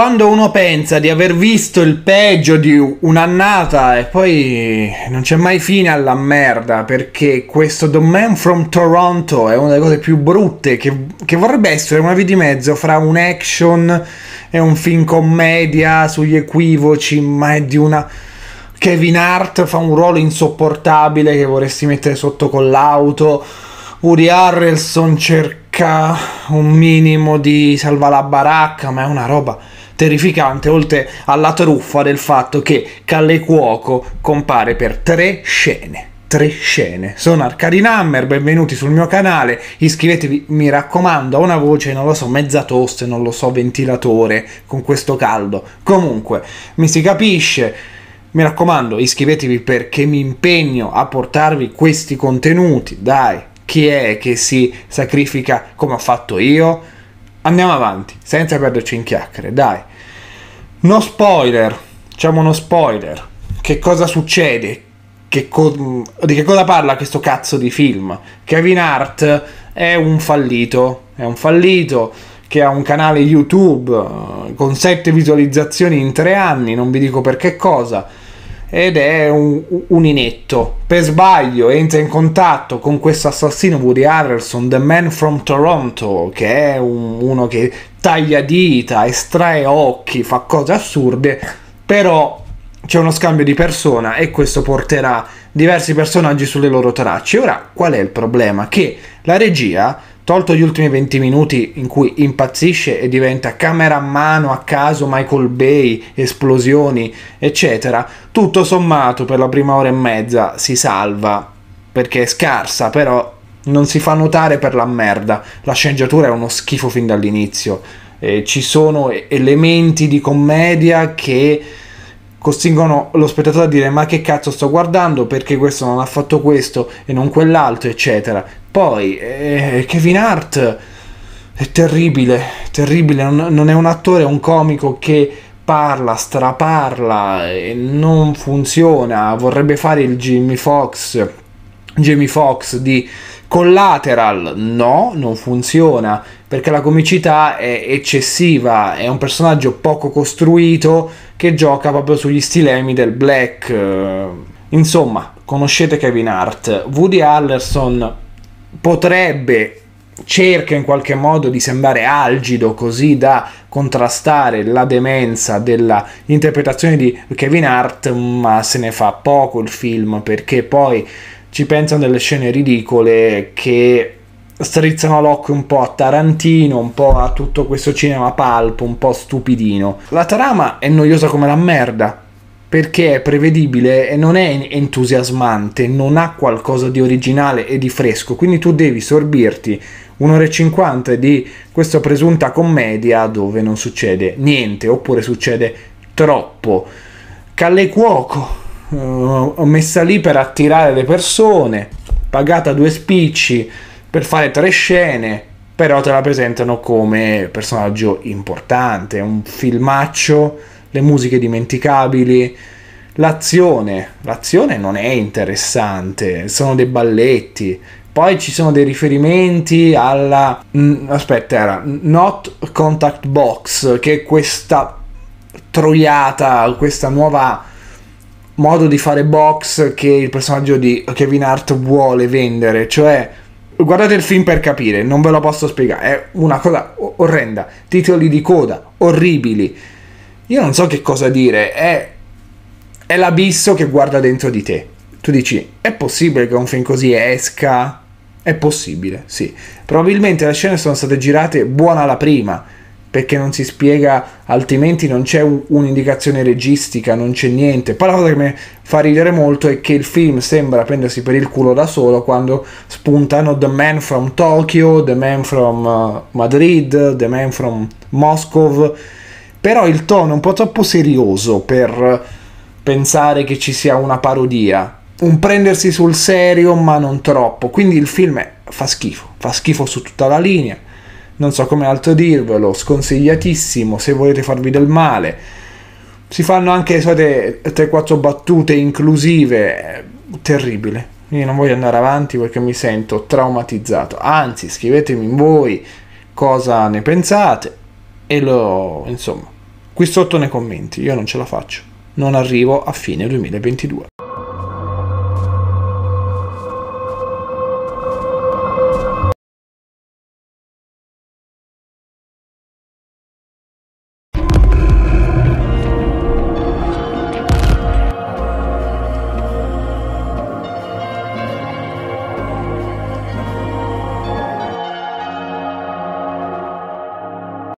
quando uno pensa di aver visto il peggio di un'annata e poi non c'è mai fine alla merda perché questo The Man from Toronto è una delle cose più brutte che, che vorrebbe essere una via di mezzo fra un action e un film commedia sugli equivoci ma è di una... Kevin Hart fa un ruolo insopportabile che vorresti mettere sotto con l'auto Woody Harrelson cerca un minimo di salva la baracca ma è una roba terrificante, oltre alla truffa del fatto che Calle Cuoco compare per tre scene tre scene. Sono Arcadin Hammer, benvenuti sul mio canale, iscrivetevi mi raccomando a una voce, non lo so, mezza toste, non lo so, ventilatore, con questo caldo. Comunque, mi si capisce, mi raccomando iscrivetevi perché mi impegno a portarvi questi contenuti, dai, chi è che si sacrifica come ho fatto io? andiamo avanti, senza perderci in chiacchiere, dai. No spoiler, diciamo uno spoiler. Che cosa succede? Che co- di che cosa parla questo cazzo di film? Kevin Hart è un fallito, è un fallito che ha un canale YouTube eh, con 7 visualizzazioni in 3 anni, non vi dico per che cosa ed è un, un, inetto. Per sbaglio entra in contatto con questo assassino Woody Harrelson, The Man from Toronto, che è un, uno che taglia dita, estrae occhi, fa cose assurde, però c'è uno scambio di persona e questo porterà diversi personaggi sulle loro tracce. Ora, qual è il problema? Che la regia tolto gli ultimi 20 minuti in cui impazzisce e diventa camera a mano a caso Michael Bay, esplosioni, eccetera, tutto sommato per la prima ora e mezza si salva perché è scarsa, però non si fa notare per la merda. La sceneggiatura è uno schifo fin dall'inizio. Eh, ci sono elementi di commedia che costringono lo spettatore a dire ma che cazzo sto guardando perché questo non ha fatto questo e non quell'altro, eccetera. Poi eh, Kevin Hart è terribile, terribile, non, non è un attore, è un comico che parla, straparla e non funziona, vorrebbe fare il Jimmy Fox, Jamie Fox di Collateral, no, non funziona perché la comicità è eccessiva, è un personaggio poco costruito che gioca proprio sugli stilemi del black. Eh. Insomma, conoscete Kevin Hart, Woody Allerson potrebbe cerca in qualche modo di sembrare algido così da contrastare la demenza dell'interpretazione di Kevin Hart, ma se ne fa poco il film perché poi ci pensano delle scene ridicole che strizzano l'occhio un po' a Tarantino, un po' a tutto questo cinema palpo, un po' stupidino. La trama è noiosa come la merda, perché è prevedibile e non è entusiasmante, non ha qualcosa di originale e di fresco, quindi tu devi sorbirti un'ora e cinquanta di questa presunta commedia dove non succede niente, oppure succede troppo. Calle cuoco, uh, messa lì per attirare le persone, pagata due spicci, per fare tre scene, però te la presentano come personaggio importante, un filmaccio, le musiche dimenticabili, l'azione, l'azione non è interessante, sono dei balletti, poi ci sono dei riferimenti alla. Mm, aspetta, era Not Contact Box, che è questa troiata, questa nuova modo di fare box che il personaggio di Kevin Hart vuole vendere, cioè Guardate il film per capire, non ve lo posso spiegare, è una cosa orrenda, titoli di coda, orribili. Io non so che cosa dire, è, è l'abisso che guarda dentro di te. Tu dici, è possibile che un film così esca? È possibile, sì. Probabilmente le scene sono state girate buona la prima, perché non si spiega, altrimenti non c'è un'indicazione registica, non c'è niente. Poi la cosa che mi fa ridere molto è che il film sembra prendersi per il culo da solo quando spuntano The Man from Tokyo, The Man from eh, Madrid, The Man from Moscow, però il tono è un po' troppo serioso per eh, pensare che ci sia una parodia. Un prendersi sul serio ma non troppo, quindi il film fa schifo, fa schifo su tutta la linea non so come altro dirvelo, sconsigliatissimo se volete farvi del male. Si fanno anche solite 3-4 battute inclusive, eh, terribile. Io non voglio andare avanti perché mi sento traumatizzato. Anzi, scrivetemi voi cosa ne pensate e lo, insomma, qui sotto nei commenti, io non ce la faccio. Non arrivo a fine 2022.